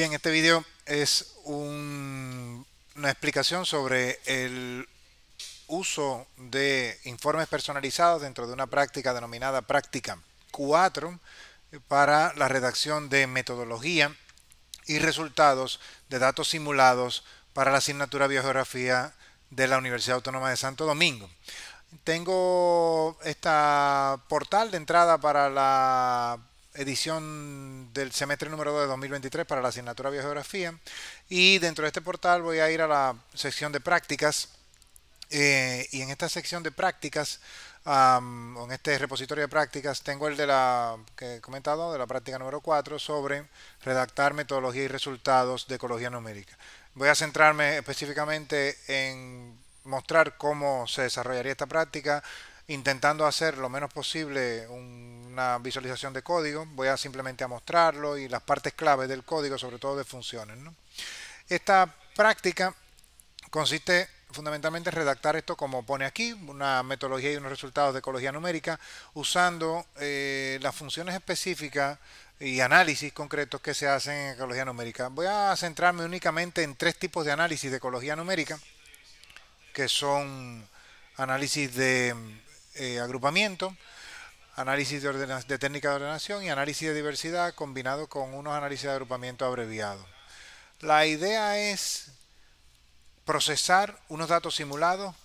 Bien, este video es una explicación sobre el uso de informes personalizados dentro de una práctica denominada práctica 4 para la redacción de metodología y resultados de datos simulados para la asignatura Biogeografía de la Universidad Autónoma de Santo Domingo. Tengo esta portal de entrada para la edición del semestre número 2 de 2023 para la asignatura Biogeografía. Y dentro de este portal voy a ir a la sección de prácticas. Eh, y en esta sección de prácticas, en este repositorio de prácticas, tengo el de la que he comentado, de la práctica número 4, sobre redactar metodología y resultados de ecología numérica. Voy a centrarme específicamente en mostrar cómo se desarrollaría esta práctica, intentando hacer lo menos posible una visualización de código. Voy a simplemente a mostrarlo y las partes claves del código, sobre todo de funciones. Esta práctica consiste fundamentalmente en redactar esto como pone aquí, una metodología y unos resultados de ecología numérica, usando eh, las funciones específicas y análisis concretos que se hacen en ecología numérica. Voy a centrarme únicamente en tres tipos de análisis de ecología numérica, que son análisis de eh, agrupamiento, análisis de, de técnica de ordenación y análisis de diversidad combinado con unos análisis de agrupamiento abreviado. La idea es procesar unos datos simulados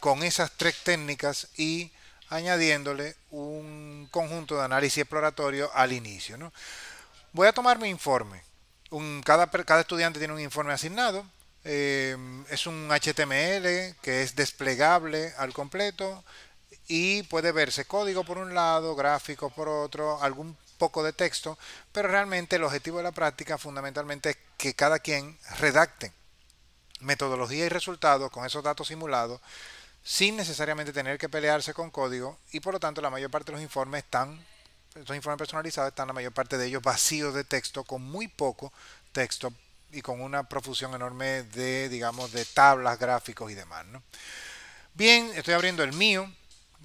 con esas tres técnicas y añadiéndole un conjunto de análisis exploratorio al inicio. Voy a tomar mi informe. cada, cada, estudiante tiene un informe asignado. Eh, es un HTML que es desplegable al completo y puede verse código por un lado, gráfico por otro, algún poco de texto, pero realmente el objetivo de la práctica fundamentalmente es que cada quien redacte metodología y resultados con esos datos simulados sin necesariamente tener que pelearse con código y por lo tanto la mayor parte de los informes están, estos informes personalizados están la mayor parte de ellos vacíos de texto con muy poco texto y con una profusión enorme de, digamos, de tablas, gráficos y demás. ¿no? Bien, estoy abriendo el mío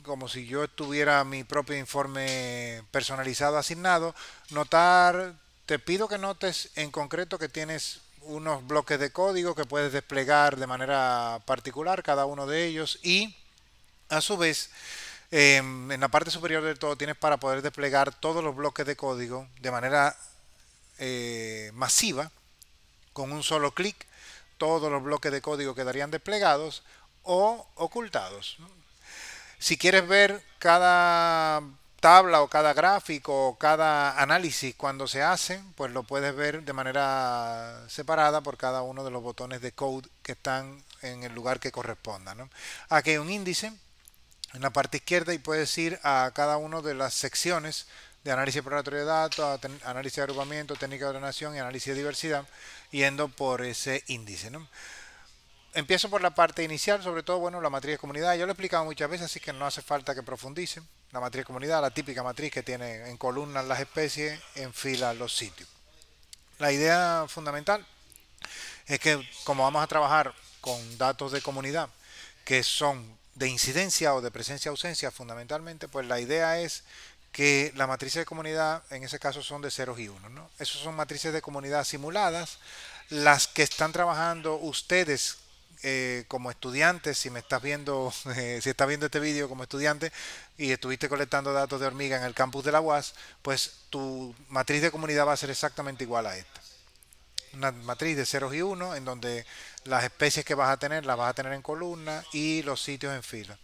como si yo tuviera mi propio informe personalizado asignado, notar, te pido que notes en concreto que tienes unos bloques de código que puedes desplegar de manera particular cada uno de ellos y a su vez em, en la parte superior del todo tienes para poder desplegar todos los bloques de código de manera eh, masiva con un solo clic todos los bloques de código quedarían desplegados o ocultados. Si quieres ver cada tabla o cada gráfico o cada análisis cuando se hace, pues lo puedes ver de manera separada por cada uno de los botones de code que están en el lugar que corresponda. ¿no? Aquí hay un índice en la parte izquierda y puedes ir a cada una de las secciones de análisis preparatorio de datos, análisis de agrupamiento, técnica de ordenación y análisis de diversidad, yendo por ese índice empiezo por la parte inicial, sobre todo, bueno, la matriz de comunidad. Yo lo he explicado muchas veces, así que no hace falta que profundicen. La matriz de comunidad, la típica matriz que tiene en columnas las especies, en filas los sitios. La idea fundamental es que como vamos a trabajar con datos de comunidad que son de incidencia o de presencia-ausencia fundamentalmente, pues la idea es que la matrices de comunidad en ese caso son de ceros y unos. ¿no? Esas son matrices de comunidad simuladas. Las que están trabajando ustedes eh, como estudiante, si me estás viendo, eh, si estás viendo este vídeo como estudiante y estuviste colectando datos de hormiga en el campus de la UAS, pues tu matriz de comunidad va a ser exactamente igual a esta. Una matriz de ceros y 1 en donde las especies que vas a tener las vas a tener en columna y los sitios en fila.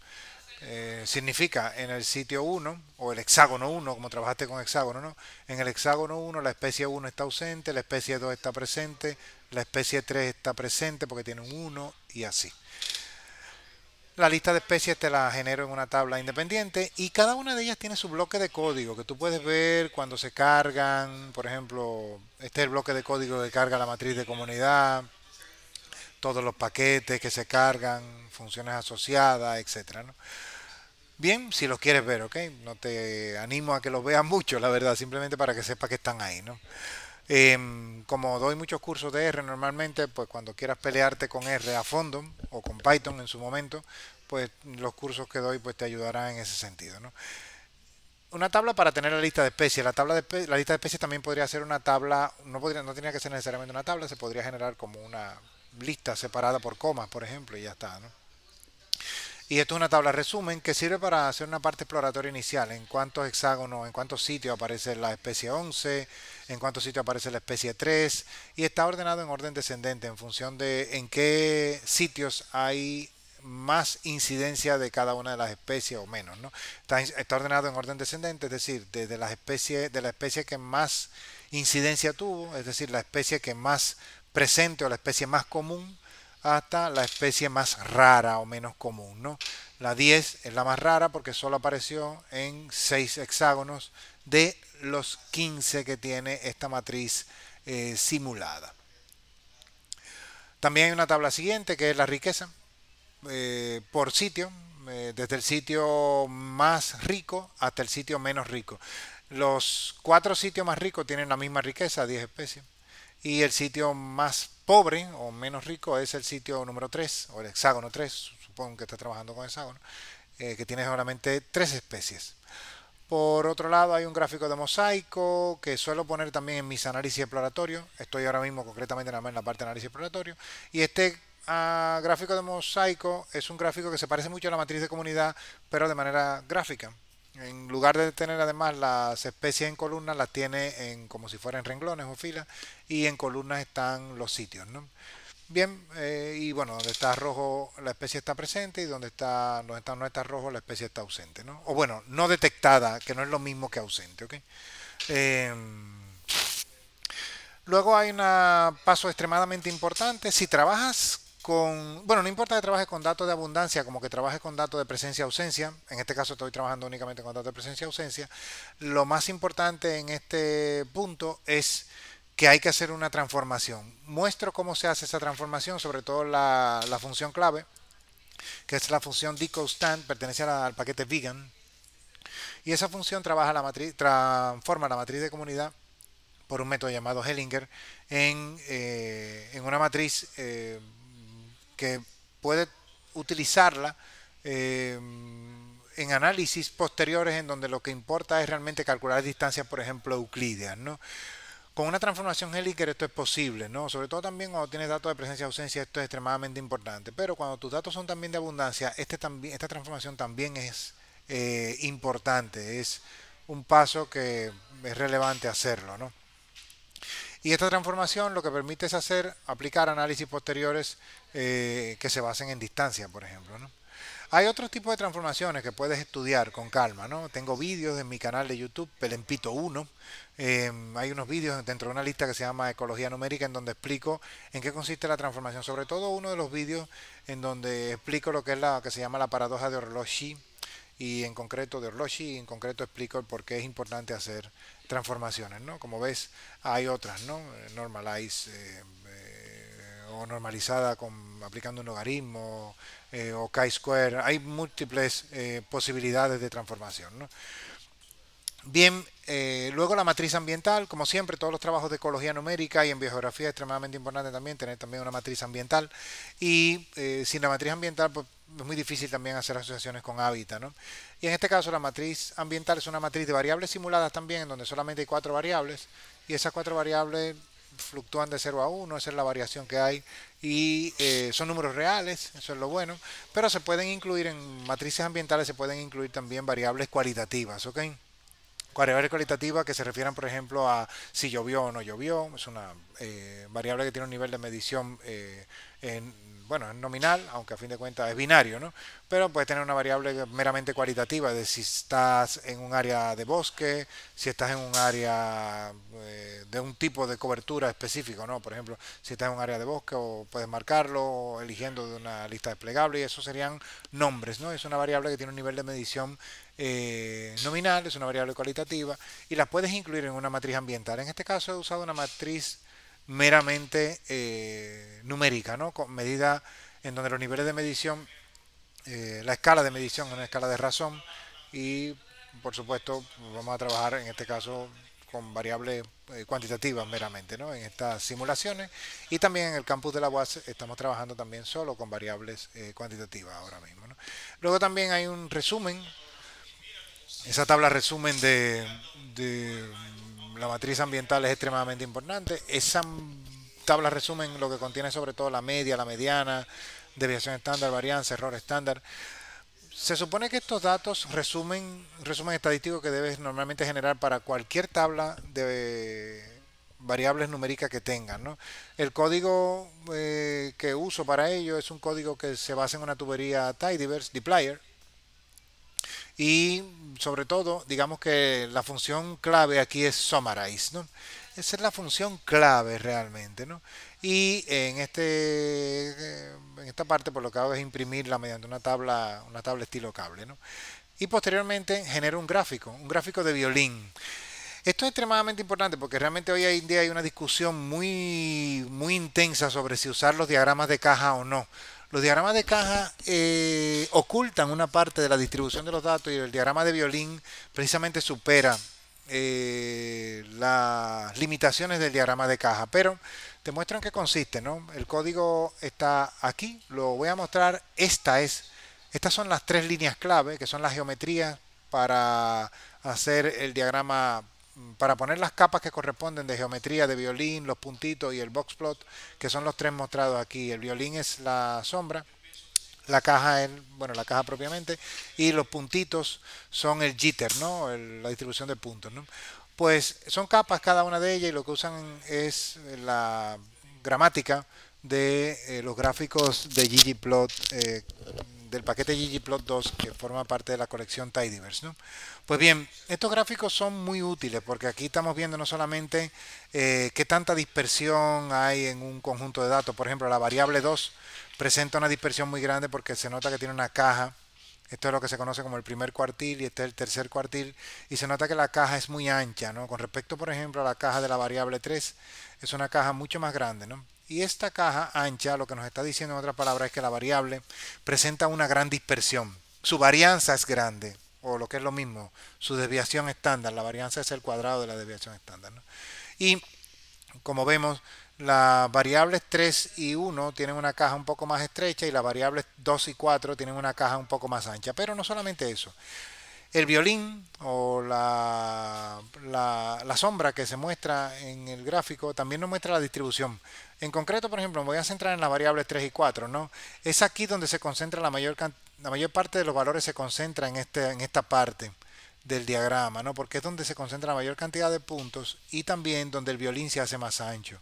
Eh, significa en el sitio 1 o el hexágono 1, como trabajaste con hexágono, ¿no? En el hexágono 1 la especie 1 está ausente, la especie 2 está presente, la especie 3 está presente porque tiene un 1 y así. La lista de especies te la genero en una tabla independiente y cada una de ellas tiene su bloque de código que tú puedes ver cuando se cargan. Por ejemplo, este es el bloque de código que carga la matriz de comunidad, todos los paquetes que se cargan, funciones asociadas, etcétera bien si los quieres ver, ¿ok? No te animo a que los veas mucho, la verdad, simplemente para que sepas que están ahí, ¿no? Em, como doy muchos cursos de R normalmente, pues cuando quieras pelearte con R a fondo o con Python en su momento, pues los cursos que doy pues te ayudarán en ese sentido, ¿no? Una tabla para tener la lista de especies. La tabla de la lista de especies también podría ser una tabla, no podría, no tenía que ser necesariamente una tabla, se podría generar como una lista separada por comas, por ejemplo, y ya está, ¿no? Y esto es una tabla resumen que sirve para hacer una parte exploratoria inicial, en cuántos hexágonos, en cuántos sitios aparece la especie 11, en cuántos sitios aparece la especie 3, y está ordenado en orden descendente en función de en qué sitios hay más incidencia de cada una de las especies o menos. ¿no? Está, está, ordenado en orden descendente, es decir, desde las especies, de la especie que más incidencia tuvo, es decir, la especie que más presente o la especie más común hasta la especie más rara o menos común. ¿no? La 10 es la más rara porque solo apareció en 6 hexágonos de los 15 que tiene esta matriz eh, simulada. También hay una tabla siguiente que es la riqueza eh, por sitio, eh, desde el sitio más rico hasta el sitio menos rico. Los cuatro sitios más ricos tienen la misma riqueza, 10 especies, y el sitio más pobre o menos rico es el sitio número 3 o el hexágono 3, supongo que está trabajando con hexágono, eh, que tiene solamente tres especies. Por otro lado hay un gráfico de mosaico que suelo poner también en mis análisis exploratorios, estoy ahora mismo concretamente en la parte de análisis exploratorio, y este ah, gráfico de mosaico es un gráfico que se parece mucho a la matriz de comunidad, pero de manera gráfica. En lugar de tener además las especies en columnas, las tiene en, como si fueran renglones o filas y en columnas están los sitios. ¿no? Bien, eh, y bueno, donde está rojo la especie está presente y donde está, donde está, no está rojo la especie está ausente. ¿no? O bueno, no detectada, que no es lo mismo que ausente. ¿okay? Em, luego hay un paso extremadamente importante. Si trabajas con, bueno, no importa que trabajes con datos de abundancia, como que trabaje con datos de presencia-ausencia, en este caso estoy trabajando únicamente con datos de presencia-ausencia, lo más importante en este punto es que hay que hacer una transformación. Muestro cómo se hace esa transformación, sobre todo la, función clave, que es la función decostand, pertenece al paquete vegan, y esa función trabaja la matriz, transforma la matriz de comunidad por un método llamado Hellinger en, eh, una matriz... Eh, que puede utilizarla eh, en análisis posteriores en donde lo que importa es realmente calcular distancias, por ejemplo, euclideas, Con una transformación Heliker esto es posible, ¿no? Sobre todo también cuando tienes datos de presencia y ausencia, esto es extremadamente importante. Pero cuando tus datos son también de abundancia, este también, esta transformación también es eh, importante, es un paso que es relevante hacerlo, Y esta transformación lo que permite es hacer, aplicar análisis posteriores eh, que se basen en distancia, por ejemplo. ¿no? Hay otros tipos de transformaciones que puedes estudiar con calma, ¿no? Tengo vídeos en mi canal de YouTube, Pelempito 1. Em, hay unos vídeos dentro de una lista que se llama Ecología Numérica en donde explico en qué consiste la transformación. Sobre todo uno de los vídeos en donde explico lo que es la que se llama la paradoja de Orlochi y en concreto de Orlochi y en concreto explico por qué es importante hacer transformaciones, ¿no? Como ves, hay otras, ¿no? Normalize, eh, o normalizada con, aplicando un logaritmo eh, o chi-square. Hay múltiples eh, posibilidades de transformación. Bien, eh, luego la matriz ambiental, como siempre, todos los trabajos de ecología numérica y en biografía es extremadamente importante también tener también una matriz ambiental. Y sin la matriz ambiental, pues, es muy difícil también hacer asociaciones con hábitat. ¿no? Y en este caso, la matriz ambiental es una matriz de variables simuladas también, en donde solamente hay cuatro variables. Y esas cuatro variables fluctúan de 0 a 1, esa es la variación que hay y eh, son números reales, eso es lo bueno, pero se pueden incluir en matrices ambientales, se pueden incluir también variables cualitativas, ¿ok? Variables cualitativas que se refieran, por ejemplo, a si llovió o no llovió, es una eh, variable que tiene un nivel de medición eh, en, bueno, es nominal, aunque a fin de cuentas es binario, ¿no? Pero puedes tener una variable meramente cualitativa de si estás en un área de bosque, si estás en un área eh, de un tipo de cobertura específico, ¿no? Por ejemplo, si estás en un área de bosque o puedes marcarlo eligiendo de una lista desplegable y eso serían nombres, ¿no? Es una variable que tiene un nivel de medición nominal, es una variable cualitativa y las puedes incluir en una matriz ambiental. En este caso he usado una matriz meramente eh, numérica, ¿no? con medida en donde los niveles de medición, eh, la escala de medición es una escala de razón y por supuesto vamos a trabajar en este caso con variables eh, cuantitativas meramente ¿no? en estas simulaciones y también en el campus de la UAS estamos trabajando también solo con variables cuantitativas ahora mismo. Luego también hay un resumen, esa tabla resumen de la matriz ambiental es extremadamente importante. Esa tabla resumen lo que contiene sobre todo la media, la mediana, deviación estándar, varianza, error estándar. Se supone que estos datos resumen, resumen estadístico que debes normalmente generar para cualquier tabla de variables numéricas que tengan. El código eh, que uso para ello es un código que se basa en una tubería tidyverse, dplyr, y sobre todo, digamos que la función clave aquí es summarize, Esa es la función clave realmente, ¿no? Y en, este, eh, en esta parte por pues, lo que hago es imprimirla mediante una tabla, una tabla estilo cable, ¿no? Y posteriormente genero un gráfico, un gráfico de violín. Esto es extremadamente importante porque realmente hoy en día hay una discusión muy, muy intensa sobre si usar los diagramas de caja o no. Los diagramas de caja eh, ocultan una parte de la distribución de los datos y el diagrama de violín precisamente supera eh, las limitaciones del diagrama de caja, pero te muestro en qué consiste, ¿no? El código está aquí, lo voy a mostrar, esta es, estas son las tres líneas clave, que son las geometrías para hacer el diagrama para poner las capas que corresponden de geometría de violín, los puntitos y el box plot, que son los tres mostrados aquí. El violín es la sombra, la caja es, bueno, la caja propiamente, y los puntitos son el jitter, ¿no? la distribución de puntos, Pues son capas cada una de ellas y lo que usan es la gramática de eh, los gráficos de ggplot del paquete ggplot2 que forma parte de la colección Tidyverse. ¿no? Pues bien, estos gráficos son muy útiles porque aquí estamos viendo no solamente eh, qué tanta dispersión hay en un conjunto de datos, por ejemplo, la variable 2 presenta una dispersión muy grande porque se nota que tiene una caja esto es lo que se conoce como el primer cuartil y este es el tercer cuartil. Y se nota que la caja es muy ancha, ¿no? Con respecto, por ejemplo, a la caja de la variable 3, es una caja mucho más grande, ¿no? Y esta caja ancha lo que nos está diciendo en otra palabra es que la variable presenta una gran dispersión. Su varianza es grande, o lo que es lo mismo, su desviación estándar. La varianza es el cuadrado de la desviación estándar. Y como vemos, las variables 3 y 1 tienen una caja un poco más estrecha y las variables 2 y 4 tienen una caja un poco más ancha. Pero no solamente eso el violín o la, la, sombra que se muestra en el gráfico también nos muestra la distribución. En concreto, por ejemplo, me voy a centrar en las variables 3 y 4. ¿no? Es aquí donde se concentra la mayor, la mayor parte de los valores se concentra en, este, en esta parte del diagrama, ¿no? porque es donde se concentra la mayor cantidad de puntos y también donde el violín se hace más ancho.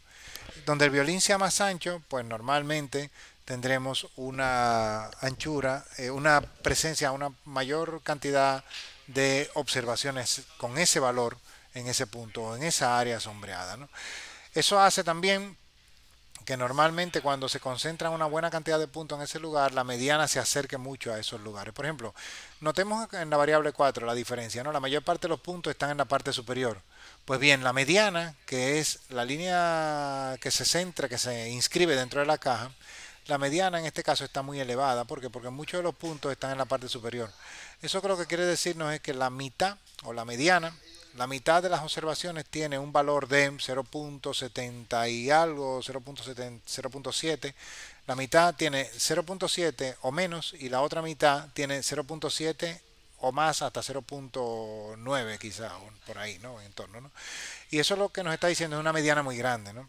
Donde el violín sea más ancho, pues normalmente tendremos una anchura, eh, una presencia, una mayor cantidad de observaciones con ese valor en ese punto, en esa área sombreada. Eso hace también que normalmente cuando se concentra una buena cantidad de puntos en ese lugar, la mediana se acerque mucho a esos lugares. Por ejemplo, notemos en la variable 4 la diferencia, ¿no? La mayor parte de los puntos están en la parte superior. Pues bien, la mediana, que es la línea que se centra, que se inscribe dentro de la caja, la mediana en este caso está muy elevada. ¿Por qué? Porque muchos de los puntos están en la parte superior. Eso creo que quiere decirnos es que la mitad o la mediana, la mitad de las observaciones tiene un valor de 0.70 y algo, 0.7. La mitad tiene 0.7 o menos y la otra mitad tiene 0.7 o más hasta 0.9 quizás, por ahí, ¿no? En torno, ¿no? Y eso es lo que nos está diciendo, es una mediana muy grande, ¿no?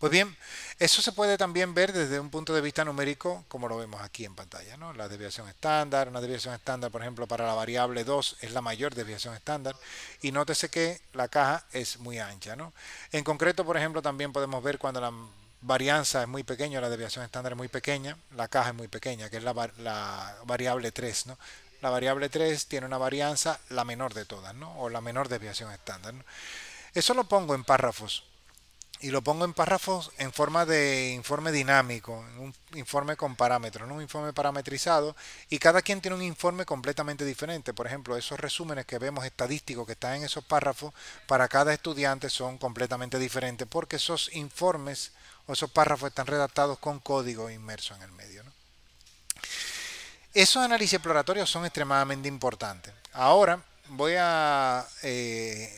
Pues bien, eso se puede también ver desde un punto de vista numérico, como lo vemos aquí en pantalla. ¿no? La desviación estándar, una desviación estándar, por ejemplo, para la variable 2 es la mayor desviación estándar. Y nótese que la caja es muy ancha. ¿no? En concreto, por ejemplo, también podemos ver cuando la varianza es muy pequeña, la desviación estándar es muy pequeña, la caja es muy pequeña, que es la, variable 3. ¿no? La variable 3 tiene una varianza la menor de todas, ¿no? o la menor desviación estándar. Eso lo pongo en párrafos y lo pongo en párrafos en forma de informe dinámico, un informe con parámetros, ¿no? un informe parametrizado, y cada quien tiene un informe completamente diferente. Por ejemplo, esos resúmenes que vemos estadísticos que están en esos párrafos, para cada estudiante son completamente diferentes, porque esos informes o esos párrafos están redactados con código inmerso en el medio. Esos análisis exploratorios son extremadamente importantes. Ahora voy a eh,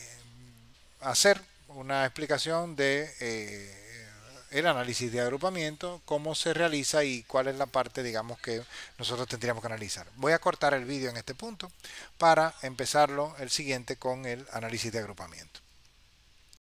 hacer una explicación de eh, el análisis de agrupamiento, cómo se realiza y cuál es la parte, digamos, que nosotros tendríamos que analizar. Voy a cortar el vídeo en este punto para empezarlo el siguiente con el análisis de agrupamiento.